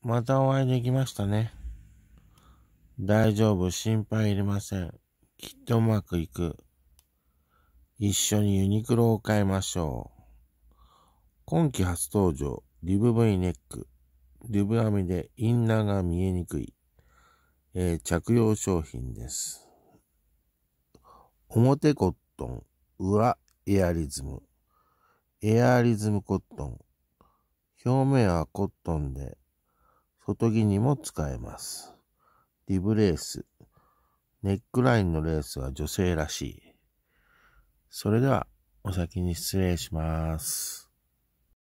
またお会いできましたね。大丈夫、心配いりません。きっとうまくいく。一緒にユニクロを買いましょう。今季初登場、リブ V ネック。リブ編みでインナーが見えにくい、えー、着用商品です。表コットン、裏エアリズム。エアリズムコットン。表面はコットンで、外着にも使えます。リブレース。ネックラインのレースは女性らしい。それでは、お先に失礼します。